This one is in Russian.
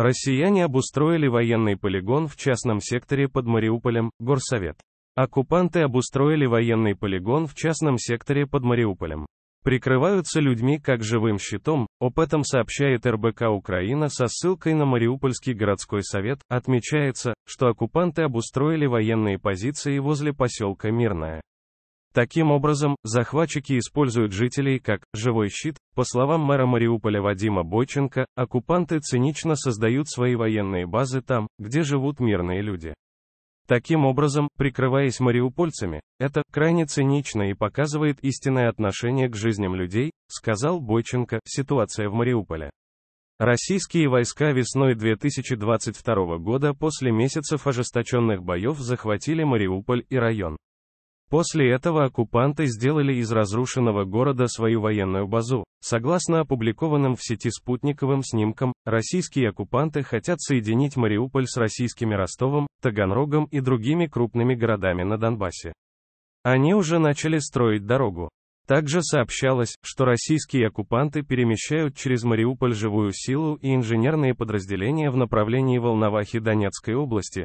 Россияне обустроили военный полигон в частном секторе под Мариуполем, Горсовет. Оккупанты обустроили военный полигон в частном секторе под Мариуполем. Прикрываются людьми как живым щитом, об этом сообщает РБК Украина со ссылкой на Мариупольский городской совет, отмечается, что оккупанты обустроили военные позиции возле поселка Мирное. Таким образом, захватчики используют жителей как «живой щит». По словам мэра Мариуполя Вадима Бойченко, оккупанты цинично создают свои военные базы там, где живут мирные люди. Таким образом, прикрываясь мариупольцами, это крайне цинично и показывает истинное отношение к жизням людей, сказал Бойченко, ситуация в Мариуполе. Российские войска весной 2022 года после месяцев ожесточенных боев захватили Мариуполь и район. После этого оккупанты сделали из разрушенного города свою военную базу. Согласно опубликованным в сети спутниковым снимкам, российские оккупанты хотят соединить Мариуполь с российскими Ростовом, Таганрогом и другими крупными городами на Донбассе. Они уже начали строить дорогу. Также сообщалось, что российские оккупанты перемещают через Мариуполь живую силу и инженерные подразделения в направлении Волновахи Донецкой области,